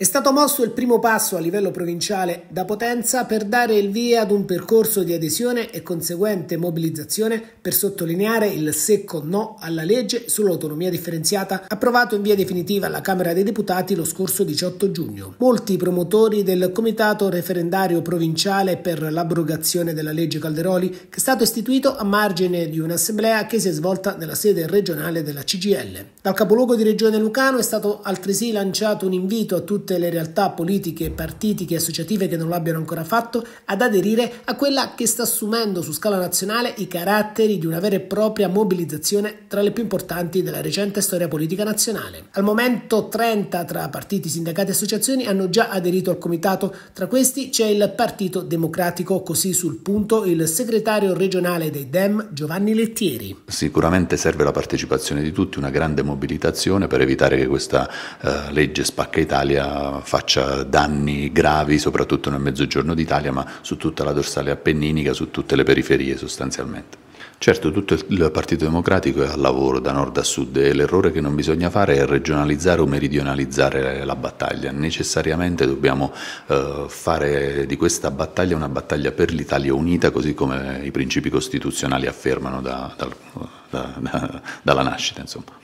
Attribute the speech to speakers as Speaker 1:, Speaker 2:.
Speaker 1: È stato mosso il primo passo a livello provinciale da Potenza per dare il via ad un percorso di adesione e conseguente mobilizzazione per sottolineare il secco no alla legge sull'autonomia differenziata approvato in via definitiva alla Camera dei Deputati lo scorso 18 giugno. Molti promotori del Comitato Referendario Provinciale per l'abrogazione della legge Calderoli che è stato istituito a margine di un'assemblea che si è svolta nella sede regionale della CGL. Dal capoluogo di regione Lucano è stato altresì lanciato un invito a tutti tutte le realtà politiche, partitiche e associative che non lo abbiano ancora fatto ad aderire a quella che sta assumendo su scala nazionale i caratteri di una vera e propria mobilizzazione tra le più importanti della recente storia politica nazionale. Al momento 30 tra partiti, sindacati e associazioni hanno già aderito al comitato, tra questi c'è il Partito Democratico, così sul punto il segretario regionale dei Dem Giovanni Lettieri.
Speaker 2: Sicuramente serve la partecipazione di tutti, una grande mobilitazione per evitare che questa eh, legge spacca Italia faccia danni gravi soprattutto nel mezzogiorno d'Italia, ma su tutta la dorsale appenninica, su tutte le periferie sostanzialmente. Certo, tutto il Partito Democratico è al lavoro da nord a sud e l'errore che non bisogna fare è regionalizzare o meridionalizzare la battaglia. Necessariamente dobbiamo eh, fare di questa battaglia una battaglia per l'Italia unita, così come i principi costituzionali affermano da, da, da, dalla nascita. Insomma.